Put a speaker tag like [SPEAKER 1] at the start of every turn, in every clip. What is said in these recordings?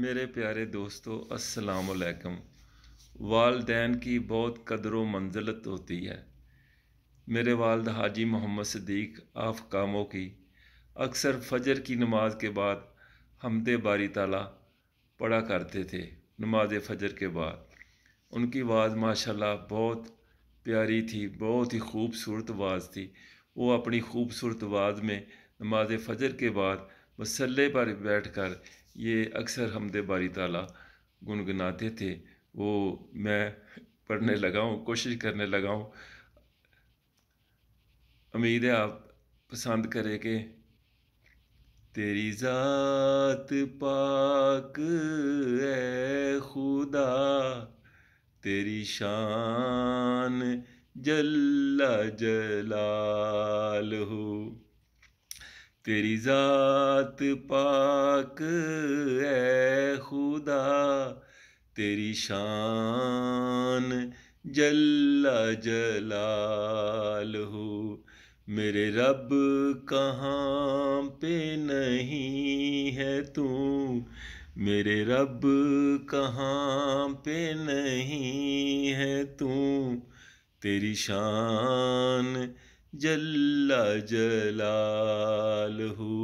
[SPEAKER 1] मेरे प्यारे दोस्तों अस्सलाम वालेकुम वालदेन की बहुत कदर व मंजिलत होती है मेरे वालद हाजी मोहम्मद सदीक आफ कामों की अक्सर फजर की नमाज के बाद हमदे बारी ताला पढ़ा करते थे नमाज फजर के बाद उनकी आवाज़ माशाल्लाह बहुत प्यारी थी बहुत ही खूबसूरत आवाज़ थी वो अपनी खूबसूरत आवाज़ में नमाज फजर के बाद मसल्ले पर बैठ कर ये अक्सर हमदे बारी ताला गुनगुनाते थे वो मैं पढ़ने हम्म। लगा हूँ कोशिश करने लगा हूँ उम्मीद है आप पसंद कि तेरी ज़ात पाक है खुदा तेरी शान जल्ला जलाल हो तेरी जात पाक है खुदा तेरी शान जल्ला जलाल हो मेरे रब कहाँ पे नहीं है तू मेरे रब कहाँ पे नहीं है तू तेरी शान जल्ला हो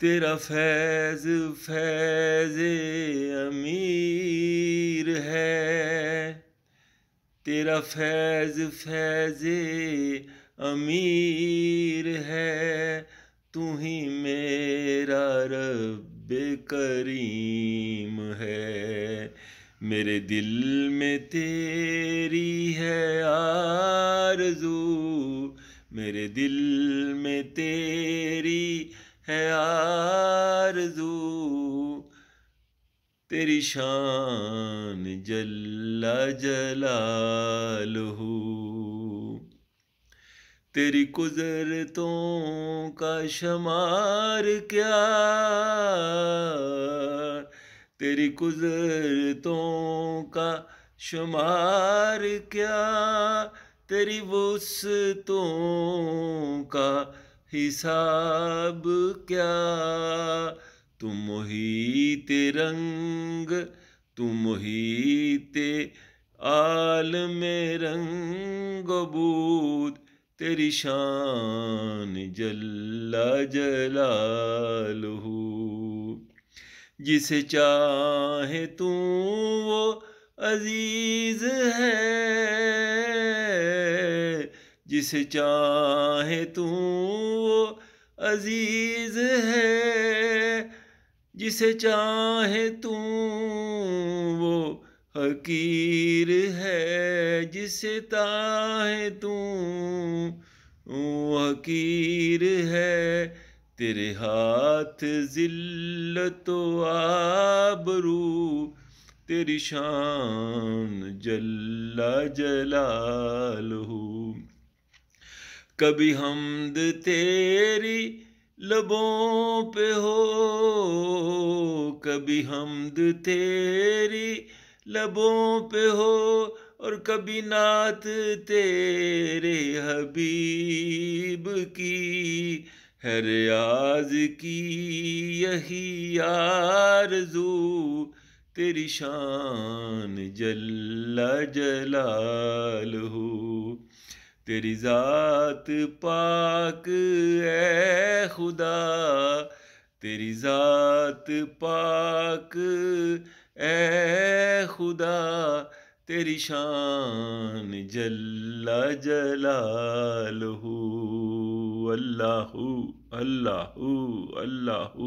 [SPEAKER 1] तेरा फैज फैज अमीर है तेरा फैज फैज अमीर है तू ही मेरा रब करीम है मेरे दिल में तेरी मेरे दिल में तेरी है आरज़ू तेरी शान जल्ला जलालहू तेरी कुदरतों का शमार क्या तेरी कुदरतों का शुमार क्या तेरी वस्तुओं का हिसाब क्या तुम ही ते रंग तुम ही ते आल में रंग बूद तेरी शान जल्ला जलाल हो जिसे चाहे तू वो अजीज है जिसे चाहे तू वो अजीज है जिसे चाहे तू वो हकीर है जिसे ताहे तू हकीर है तेरे हाथ जिल्लत तो आबरू तेरी शान जल्ला जलाल हो कभी हमद तेरी लबों पे हो कभी हमद तेरी लबों पे हो और कभी नात तेरे हबीब की है की यही आरज़ू तेरी शान जल्ला जलाल हो तेरी ज़ात पाक ए खुदा तेरी ज़ात पाक ए खुदा तेरी शान जल्ला जलाल हो अल्लाह अल्लाह अल्लाह